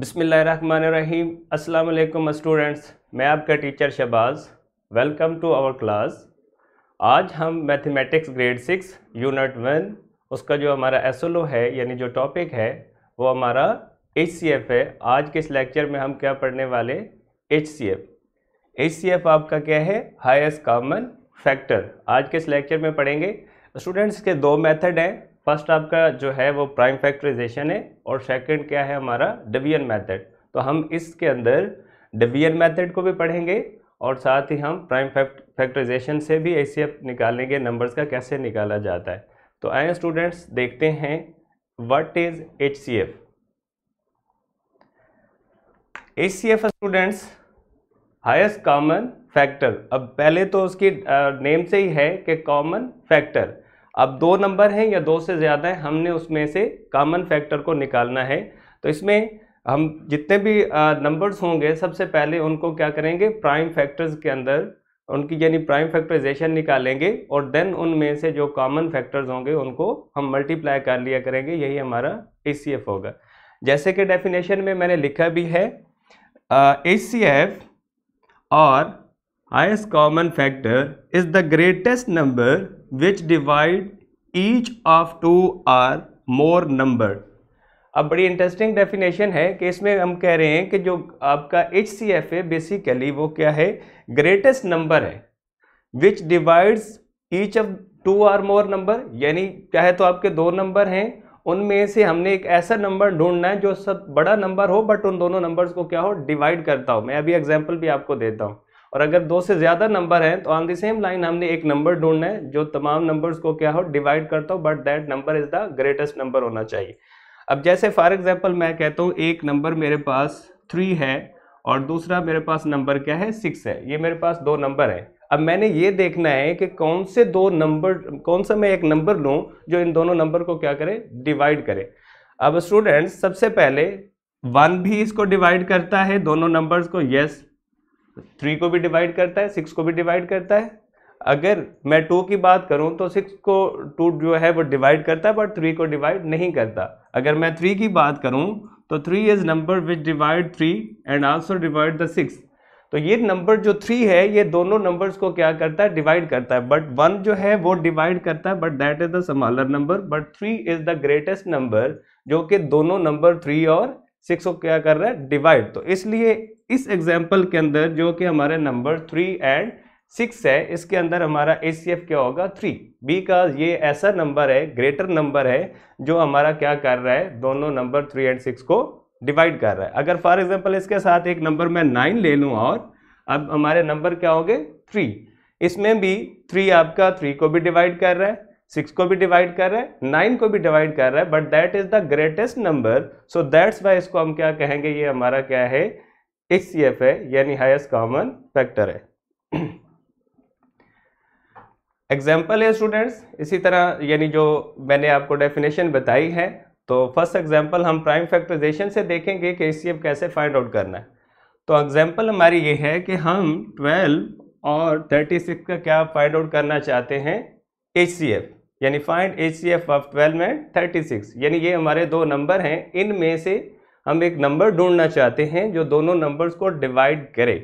बिसमीम अस्सलाम स्टूडेंट्स मैं आपका teacher Shahbaz welcome to our class आज हम mathematics grade six unit one उसका जो हमारा एस है यानी जो टॉपिक है वो हमारा एच है आज के इस लेक्चर में हम क्या पढ़ने वाले एच सी आपका क्या है हाईएस्ट कॉमन फैक्टर आज के इस लेक्चर में पढ़ेंगे स्टूडेंट्स के दो मेथड हैं फर्स्ट आपका जो है वो प्राइम फैक्टराइजेशन है और सेकंड क्या है हमारा डिवीजन मेथड तो हम इसके अंदर डिवीजन मेथड को भी पढ़ेंगे और साथ ही हम प्राइम फैक्टराइजेशन से भी ऐसे निकालेंगे नंबर्स का कैसे निकाला जाता है तो आए स्टूडेंट्स देखते हैं what is H C F H C F students highest common factor अब पहले तो उसकी नेम से ही है कि कॉमन फैक्टर अब दो नंबर हैं या दो से ज़्यादा हैं हमने उसमें से कॉमन फैक्टर को निकालना है तो इसमें हम जितने भी नंबर्स होंगे सबसे पहले उनको क्या करेंगे प्राइम फैक्टर्स के अंदर उनकी यानी प्राइम फैक्टराइजेशन निकालेंगे और देन उनमें से जो कॉमन फैक्टर्स होंगे उनको हम मल्टीप्लाई कर लिया करेंगे यही हमारा ए होगा जैसे कि डेफिनेशन में मैंने लिखा भी है ए और highest common factor is the greatest number which divide each of two or more number अब बड़ी इंटरेस्टिंग डेफिनेशन है कि इसमें हम कह रहे हैं कि जो आपका एच सी एफ है बेसिकली वो क्या है ग्रेटेस्ट नंबर है which divides each of two or more number यानी चाहे तो आपके दो नंबर हैं उनमें से हमने एक ऐसा नंबर ढूंढना है जो सब बड़ा नंबर हो बट उन दोनों नंबर्स को क्या हो डिवाइड करता हो मैं अभी एग्जाम्पल भी आपको देता हूँ और अगर दो से ज़्यादा नंबर हैं तो ऑन द सेम लाइन हमने एक नंबर ढूंढना है जो तमाम नंबर्स को क्या हो डिवाइड करता हो but that number is the greatest number होना चाहिए अब जैसे फॉर एग्जाम्पल मैं कहता हूँ एक नंबर मेरे पास थ्री है और दूसरा मेरे पास नंबर क्या है सिक्स है ये मेरे पास दो नंबर है अब मैंने ये देखना है कि कौन से दो नंबर कौन सा मैं एक नंबर लूँ जो इन दोनों नंबर को क्या करे डिवाइड करे अब स्टूडेंट्स सबसे पहले वन भी इसको डिवाइड करता है दोनों नंबर्स को यस थ्री को भी डिवाइड करता है सिक्स को भी डिवाइड करता है अगर मैं टू की बात करूं तो सिक्स को टू जो है वो डिवाइड करता है बट थ्री को डिवाइड नहीं करता अगर मैं थ्री की बात करूं तो three is number which divide three and also divide the six तो ये नंबर जो थ्री है ये दोनों नंबर्स को क्या करता है डिवाइड करता है बट वन जो है वो डिवाइड करता है but that is the smaller number but three is the greatest number जो कि दोनों नंबर थ्री और सिक्स को क्या कर रहा है डिवाइड तो इसलिए इस एग्जाम्पल के अंदर जो कि हमारे नंबर थ्री एंड सिक्स है इसके अंदर हमारा ए क्या होगा थ्री बी का ये ऐसा नंबर है ग्रेटर नंबर है जो हमारा क्या कर रहा है दोनों नंबर थ्री एंड सिक्स को डिवाइड कर रहा है अगर फॉर एग्जाम्पल इसके साथ एक नंबर मैं नाइन ले लूँ और अब हमारे नंबर क्या होंगे थ्री इसमें भी थ्री आपका थ्री को भी डिवाइड कर रहा है सिक्स को भी डिवाइड कर रहे हैं नाइन को भी डिवाइड कर रहा है but that is the greatest number so that's why इसको हम क्या कहेंगे ये हमारा क्या है एच सी एफ है यानी हाइस्ट कॉमन फैक्टर है एग्जाम्पल है स्टूडेंट्स इसी तरह यानी जो मैंने आपको डेफिनेशन बताई है तो फर्स्ट एग्जाम्पल हम प्राइम फैक्टराइजेशन से देखेंगे कि एच सी एफ कैसे फाइंड आउट करना है तो एग्जाम्पल हमारी ये है कि हम ट्वेल्व और थर्टी सिक्स का क्या फाइंड आउट करना चाहते हैं एच सी एफ यानी find H C F of twelve and thirty six यानी ये हमारे दो नंबर हैं इनमें से हम एक नंबर ढूंढना चाहते हैं जो दोनों नंबर्स को डिवाइड करे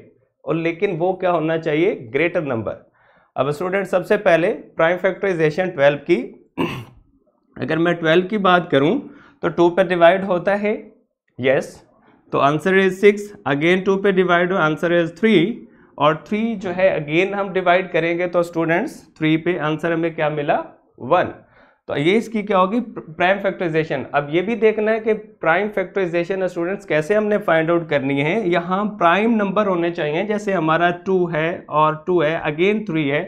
और लेकिन वो क्या होना चाहिए ग्रेटर नंबर अब स्टूडेंट सबसे पहले प्राइम फैक्टराइजेशन ट्वेल्व की अगर मैं ट्वेल्व की बात करूँ तो टू पर डिवाइड होता है यस तो answer is six again two पे डिवाइड हो आंसर इज थ्री और थ्री जो है अगेन हम डिवाइड करेंगे तो स्टूडेंट्स थ्री पे आंसर हमें क्या मिला वन तो ये इसकी क्या होगी प्राइम फैक्टराइजेशन अब ये भी देखना है कि प्राइम फैक्टराइजेशन स्टूडेंट्स कैसे हमने फाइंड आउट करनी है यहाँ प्राइम नंबर होने चाहिए जैसे हमारा टू है और टू है अगेन थ्री है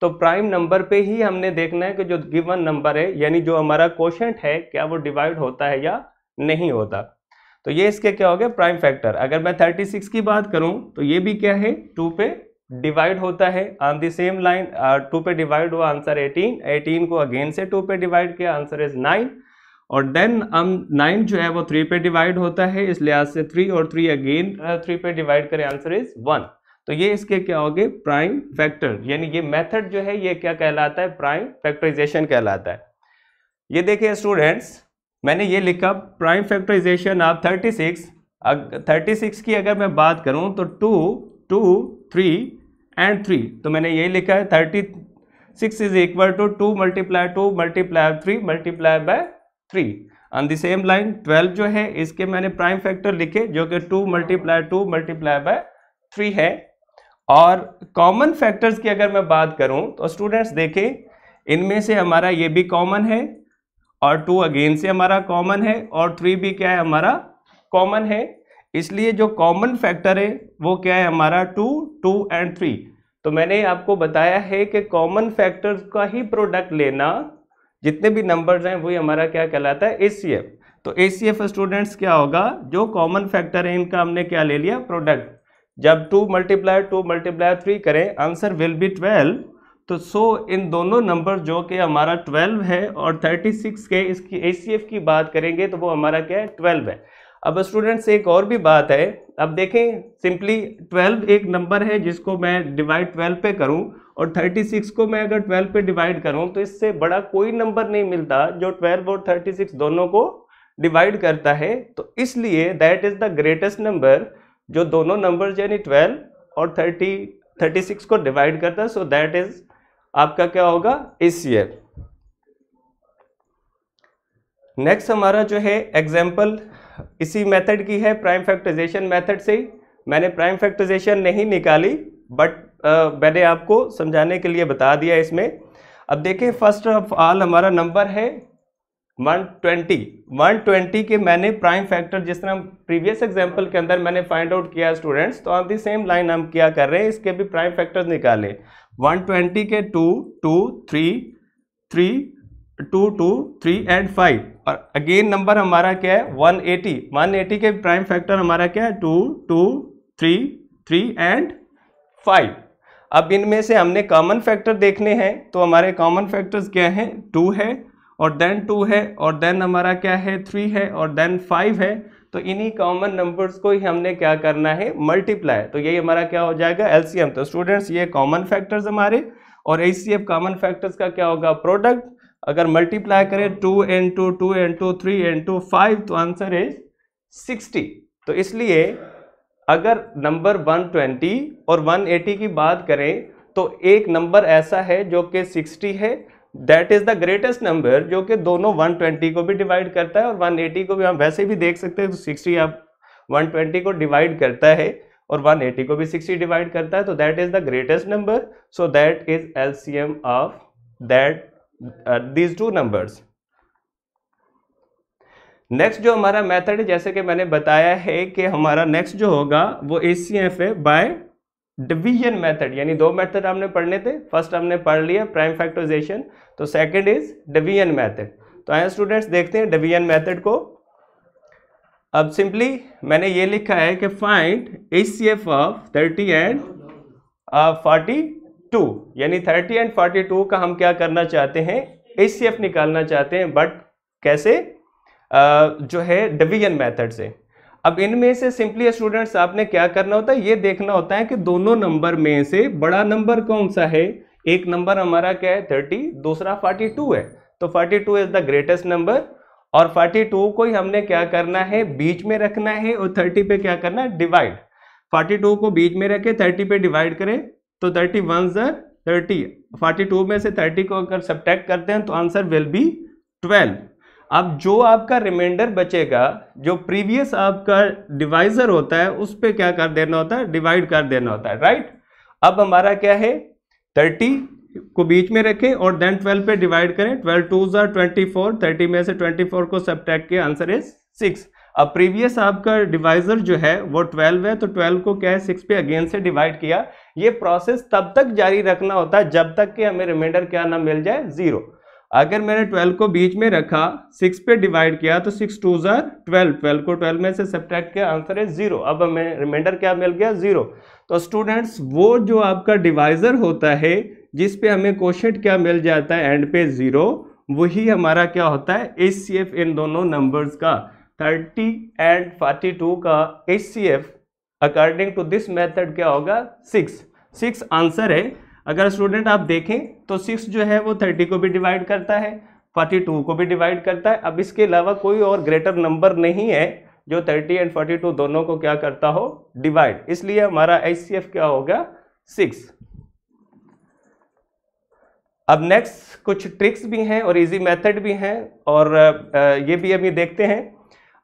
तो प्राइम नंबर पे ही हमने देखना है कि जो गिवन नंबर है यानी जो हमारा क्वेश्चन है क्या वो डिवाइड होता है या नहीं होता तो ये इसके क्या हो गया प्राइम फैक्टर अगर मैं 36 की बात करूं तो ये भी क्या है टू पे डिवाइड होता है on the same line two पे डिवाइड हुआ आंसर 18 18 को अगेन से टू पे डिवाइड किया आंसर इज नाइन और देन हम नाइन जो है वो थ्री पे डिवाइड होता है इस लिहाज से थ्री और थ्री अगेन थ्री पे डिवाइड करें आंसर इज वन तो ये इसके क्या हो गए प्राइम फैक्टर यानी ये मेथड जो है ये क्या कहलाता है प्राइम फैक्टराइजेशन कहलाता है ये देखिए स्टूडेंट्स मैंने ये लिखा प्राइम फैक्टराइजेशन ऑफ 36 अग, 36 की अगर मैं बात करूं तो two two three and three तो मैंने यही लिखा है thirty six is equal to two multiply two multiply three multiply by three on the same line twelve जो है इसके मैंने प्राइम फैक्टर लिखे जो कि two multiply two multiply by three है और कॉमन फैक्टर्स की अगर मैं बात करूं तो स्टूडेंट्स देखें इनमें से हमारा ये भी कॉमन है और टू अगेन से हमारा कॉमन है और थ्री भी क्या है हमारा कॉमन है इसलिए जो कॉमन फैक्टर है वो क्या है हमारा टू टू एंड थ्री तो मैंने आपको बताया है कि कॉमन फैक्टर का ही प्रोडक्ट लेना जितने भी नंबर्स हैं वही हमारा क्या कहलाता है ए तो ए स्टूडेंट्स क्या होगा जो कॉमन फैक्टर है इनका हमने क्या ले लिया प्रोडक्ट जब two multiplier two multiplier three करें आंसर विल बी ट्वेल्व तो सो इन दोनों नंबर जो कि हमारा ट्वेल्व है और थर्टी सिक्स के इसकी ए की बात करेंगे तो वो हमारा क्या है ट्वेल्व है अब स्टूडेंट्स एक और भी बात है अब देखें सिंपली 12 एक नंबर है जिसको मैं डिवाइड 12 पे करूं और 36 को मैं अगर 12 पे डिवाइड करूं तो इससे बड़ा कोई नंबर नहीं मिलता जो 12 और 36 दोनों को डिवाइड करता है तो इसलिए that is the greatest number जो दोनों नंबर यानी 12 और 30 36 को डिवाइड करता है सो दैट इज़ आपका क्या होगा इस ईयर नेक्स्ट हमारा जो है एग्जाम्पल इसी मेथड की है प्राइम फैक्टराइजेशन मेथड से ही मैंने प्राइम फैक्टराइजेशन नहीं निकाली बट मैंने आपको समझाने के लिए बता दिया इसमें अब देखें फर्स्ट ऑफ ऑल हमारा नंबर है 120 120 के मैंने प्राइम फैक्टर जिस तरह प्रीवियस एग्जांपल के अंदर मैंने फाइंड आउट किया स्टूडेंट्स तो ऑन दी सेम लाइन हम क्या कर रहे हैं इसके भी प्राइम फैक्टर्स निकालें 120 के two two three three two two three and five और अगेन नंबर हमारा क्या है वन एटी वन एटी के प्राइम फैक्टर हमारा क्या है two two three three and five अब इनमें से हमने कॉमन फैक्टर देखने हैं तो हमारे कॉमन फैक्टर्स क्या हैं टू है और देन टू है और देन हमारा क्या है थ्री है और देन फाइव है तो इन्हीं कॉमन नंबर्स को ही हमने क्या करना है मल्टीप्लाई तो यही हमारा क्या हो जाएगा एलसीएम तो स्टूडेंट्स ये कॉमन फैक्टर्स हमारे और एच कॉमन फैक्टर्स का क्या होगा प्रोडक्ट अगर मल्टीप्लाई करें two into two into three into five तो आंसर इज सिक्सटी तो इसलिए अगर नंबर 120 और 180 की बात करें तो एक नंबर ऐसा है जो कि 60 है that is the greatest number जो कि दोनों 120 को भी डिवाइड करता है और 180 को भी हम वैसे भी देख सकते हैं तो 60 आप 120 को डिवाइड करता है और 180 को भी 60 डिवाइड करता है तो that is the greatest number so that is L of that these two numbers next जो हमारा मेथड है जैसे कि मैंने बताया है कि हमारा नेक्स्ट जो होगा वो ए सी एफ है बाय डिवीजन मेथड यानी दो मेथड हमने पढ़ने थे फर्स्ट हमने पढ़ लिया प्राइम फैक्टराइजेशन तो सेकंड इज डिवीजन मेथड तो आए स्टूडेंट्स देखते हैं डिवीजन मेथड को अब सिंपली मैंने ये लिखा है कि find A C F of thirty and forty two यानी थर्टी एंड फोर्टी टू का हम क्या करना चाहते हैं एच निकालना चाहते हैं बट कैसे आ, जो है डिवीजन मेथड से अब इनमें से सिंपली स्टूडेंट्स आपने क्या करना होता है ये देखना होता है कि दोनों नंबर में से बड़ा नंबर कौन सा है एक नंबर हमारा क्या है थर्टी दूसरा फोर्टी टू है तो forty two is the greatest number और फोर्टी टू को ही हमने क्या करना है बीच में रखना है और थर्टी पे क्या करना है डिवाइड फोर्टी टू को बीच में रखे थर्टी पे डिवाइड करें तो थर्टी वन जर थर्टी फोर्टी टू में से थर्टी को अगर सब्ट्रैक्ट करते हैं तो आंसर विल बी ट्वेल्व अब जो आपका रिमाइंडर बचेगा जो प्रीवियस आपका डिवाइजर होता है उस पर क्या कर देना होता है डिवाइड कर देना होता है राइट अब हमारा क्या है थर्टी को बीच में रखें और देन ट्वेल्व पे डिवाइड करें ट्वेल्व टू जर ट्वेंटी फोर थर्टी में से ट्वेंटी फोर को सब्ट्रैक्ट किया आंसर इज सिक्स अब प्रीवियस आपका डिवाइजर जो है वो ट्वेल्व है तो ट्वेल्व को क्या है सिक्स पे अगेन से डिवाइड किया ये प्रोसेस तब तक जारी रखना होता है जब तक कि हमें रिमाइंडर क्या ना मिल जाए जीरो अगर मैंने ट्वेल्व को बीच में रखा सिक्स पे डिवाइड किया तो सिक्स टू जर ट्वेल्व ट्वेल्व को ट्वेल्व में से सब्ट्रैक्ट किया आंसर है ज़ीरो अब हमें रिमाइंडर क्या मिल गया ज़ीरो तो स्टूडेंट्स वो जो आपका डिवाइज़र होता है जिस पे हमें क्वेश्चन क्या मिल जाता है एंड पे ज़ीरो वही हमारा क्या होता है एच इन दोनों नंबर्स का थर्टी एंड फोर्टी टू का H according to this method क्या होगा सिक्स सिक्स आंसर है अगर स्टूडेंट आप देखें तो सिक्स जो है वो थर्टी को भी डिवाइड करता है फोर्टी टू को भी डिवाइड करता है अब इसके अलावा कोई और ग्रेटर नंबर नहीं है जो थर्टी एंड फोर्टी टू दोनों को क्या करता हो डिवाइड इसलिए हमारा एच क्या होगा सिक्स अब नेक्स्ट कुछ ट्रिक्स भी हैं और इजी मेथड भी हैं और ये भी अभी देखते हैं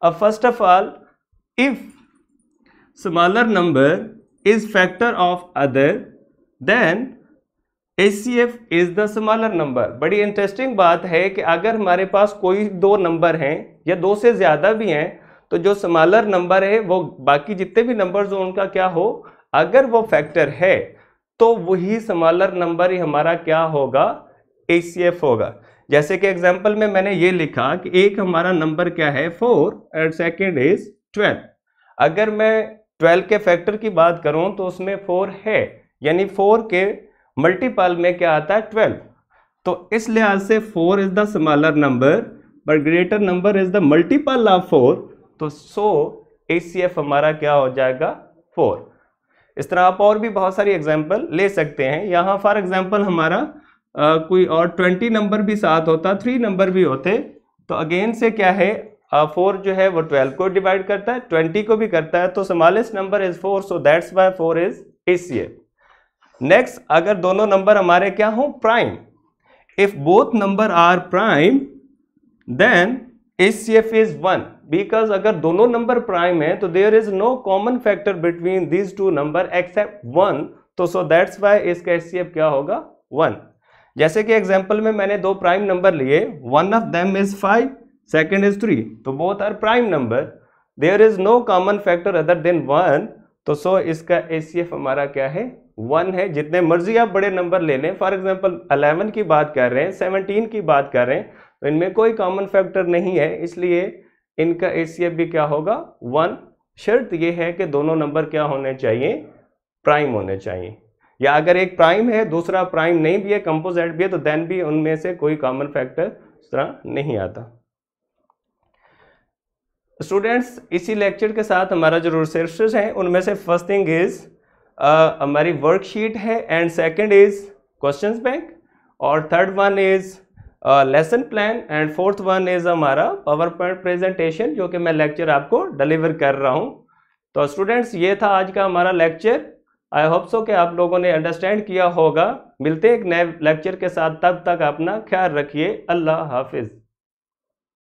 अब first of all if smaller number is factor of other then ACF is the smaller number बड़ी इंटरेस्टिंग बात है कि अगर हमारे पास कोई दो नंबर हैं या दो से ज़्यादा भी हैं तो जो समालर नंबर है वो बाकी जितने भी नंबर हों उनका क्या हो अगर वो फैक्टर है तो वही स्मॉलर नंबर ही हमारा क्या होगा एफ होगा जैसे कि एग्जाम्पल में मैंने ये लिखा कि एक हमारा नंबर क्या है four and second is twelve अगर मैं ट्वेल्व के फैक्टर की बात करूं तो उसमें फोर है यानी फोर के मल्टीपल में क्या आता है ट्वेल्व तो इस लिहाज से four is the smaller number but greater number is the multiple of four तो सो ए सी एफ हमारा क्या हो जाएगा फोर इस तरह आप और भी बहुत सारी एग्जाम्पल ले सकते हैं यहाँ फॉर एग्जाम्पल हमारा आ, कोई और ट्वेंटी नंबर भी साथ होता थ्री नंबर भी होते तो अगेन से क्या है फोर जो है वो ट्वेल्व को डिवाइड करता है ट्वेंटी को भी करता है तो समालिस number is four so that's by four is a next अगर दोनों नंबर हमारे क्या हो prime if both number are prime then A C F is one because अगर दोनों नंबर प्राइम है तो there is no common factor between these two number except one तो सो दैट्स वाई इसका एस सी एफ क्या होगा one जैसे कि एग्जाम्पल में मैंने दो प्राइम नंबर लिए one of them is five second is three तो both are prime number there is no common factor other than one तो सो इसका ए हमारा क्या है वन है जितने मर्जी आप बड़े नंबर ले लें फॉर एग्जाम्पल अलेवन की बात कर रहे हैं सेवनटीन की बात कर रहे हैं तो इनमें कोई कॉमन फैक्टर नहीं है इसलिए इनका ए भी क्या होगा वन शर्त ये है कि दोनों नंबर क्या होने चाहिए प्राइम होने चाहिए या अगर एक प्राइम है दूसरा प्राइम नहीं भी है कंपोजिट भी है तो देन भी उनमें से कोई कॉमन फैक्टर इस तरह नहीं आता स्टूडेंट्स इसी लेक्चर के साथ हमारा जो रिसर्चेज हैं उनमें से फर्स्ट थिंग इज़ हमारी वर्कशीट है and second is questions bank और third one is lesson plan and fourth one is हमारा पावर पॉइंट प्रेजेंटेशन जो कि मैं लेक्चर आपको डिलीवर कर रहा हूँ तो स्टूडेंट्स ये था आज का हमारा लेक्चर आई होप सो कि आप लोगों ने अंडरस्टैंड किया होगा मिलते एक नए लेक्चर के साथ तब तक अपना ख्याल रखिए अल्लाह हाफिज़